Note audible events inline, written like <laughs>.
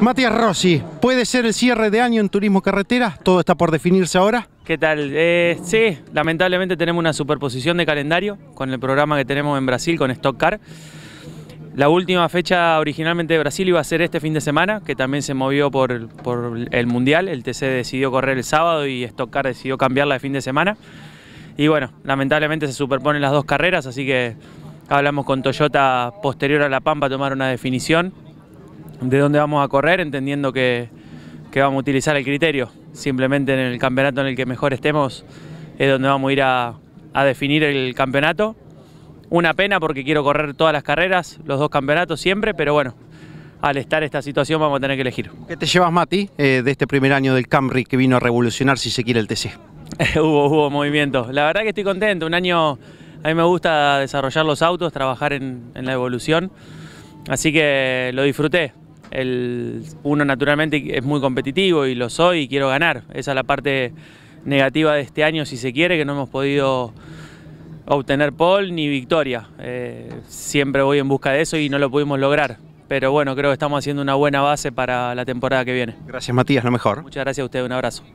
Matías Rossi, ¿puede ser el cierre de año en turismo carretera? ¿Todo está por definirse ahora? ¿Qué tal? Eh, sí, lamentablemente tenemos una superposición de calendario con el programa que tenemos en Brasil con Stock Car. La última fecha originalmente de Brasil iba a ser este fin de semana, que también se movió por, por el Mundial. El TC decidió correr el sábado y Stock Car decidió cambiarla de fin de semana. Y bueno, lamentablemente se superponen las dos carreras, así que hablamos con Toyota posterior a La Pampa a tomar una definición de dónde vamos a correr, entendiendo que, vamos a utilizar el criterio. Simplemente en el campeonato en el que mejor estemos es donde vamos a ir a, definir el campeonato. Una pena porque quiero correr todas las carreras, los dos campeonatos siempre, pero bueno, al estar esta situación vamos a tener que elegir. ¿Qué te llevas, Mati, eh, de este primer año del Camry que vino a revolucionar, si se quiere, el TC? <laughs> hubo, movimiento. La verdad que estoy contento. Un año, a mí me gusta desarrollar los autos, trabajar en, en la evolución. Así que lo disfruté el, uno naturalmente es muy competitivo y lo soy y quiero ganar. Esa es la parte negativa de este año, si se quiere, que no hemos podido obtener pol ni victoria. Eh, siempre voy en busca de eso y no lo pudimos lograr. Pero bueno, creo que estamos haciendo una buena base para la temporada que viene. Gracias Matías, lo mejor. Muchas gracias a usted, un abrazo.